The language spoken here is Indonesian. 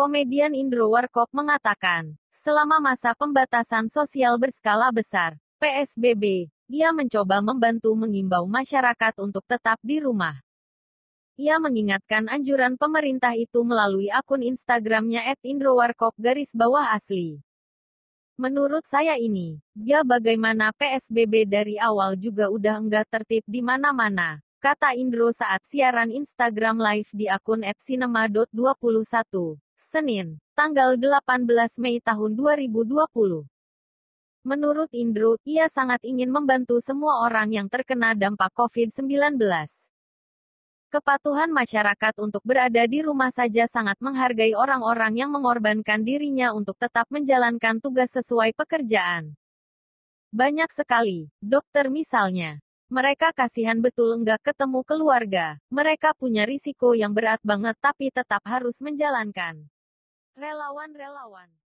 komedian Indro Warkop mengatakan, selama masa pembatasan sosial berskala besar, PSBB, ia mencoba membantu mengimbau masyarakat untuk tetap di rumah. Ia mengingatkan anjuran pemerintah itu melalui akun Instagramnya @indrowarkop garis bawah asli. Menurut saya ini, dia ya bagaimana PSBB dari awal juga udah enggak tertib di mana-mana, kata Indro saat siaran Instagram live di akun @cinema.21. Senin, tanggal 18 Mei tahun 2020. Menurut Indro, ia sangat ingin membantu semua orang yang terkena dampak COVID-19. Kepatuhan masyarakat untuk berada di rumah saja sangat menghargai orang-orang yang mengorbankan dirinya untuk tetap menjalankan tugas sesuai pekerjaan. Banyak sekali, dokter misalnya, mereka kasihan betul enggak ketemu keluarga. Mereka punya risiko yang berat banget tapi tetap harus menjalankan. Relawan-relawan.